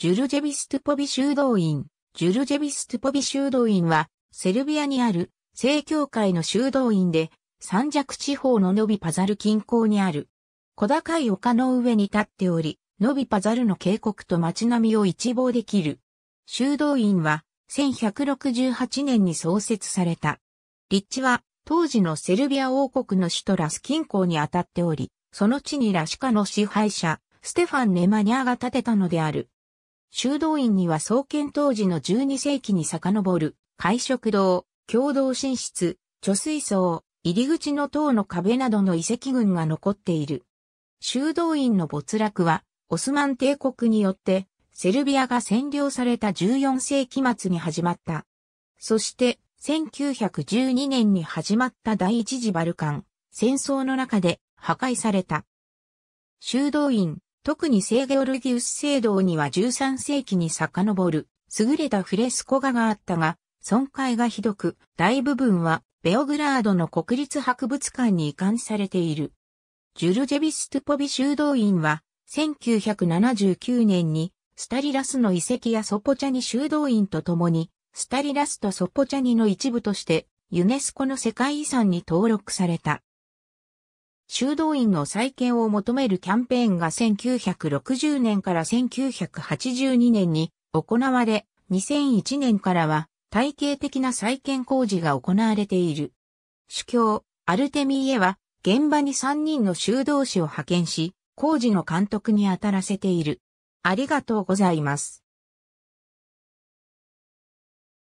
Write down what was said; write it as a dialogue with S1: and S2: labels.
S1: ジュルジェビストゥポビ修道院。ジュルジェビストゥポビ修道院は、セルビアにある、正教会の修道院で、三尺地方のノビパザル近郊にある。小高い丘の上に立っており、ノビパザルの渓谷と街並みを一望できる。修道院は、1168年に創設された。立地は、当時のセルビア王国の首都ラス近郊にあたっており、その地にラシカの支配者、ステファン・ネマニャーが建てたのである。修道院には創建当時の12世紀に遡る、会食堂、共同寝室、貯水槽、入り口の塔の壁などの遺跡群が残っている。修道院の没落は、オスマン帝国によって、セルビアが占領された14世紀末に始まった。そして、1912年に始まった第一次バルカン戦争の中で破壊された。修道院、特に聖ゲオルギウス聖堂には13世紀に遡る優れたフレスコ画があったが、損壊がひどく、大部分はベオグラードの国立博物館に移管されている。ジュルジェビストゥポビ修道院は、1979年にスタリラスの遺跡やソポチャニ修道院と共に、スタリラスとソポチャニの一部として、ユネスコの世界遺産に登録された。修道院の再建を求めるキャンペーンが1960年から1982年に行われ、2001年からは体系的な再建工事が行われている。主教、アルテミーエは現場に3人の修道士を派遣し、工事の監督に当たらせている。ありがとうございま
S2: す。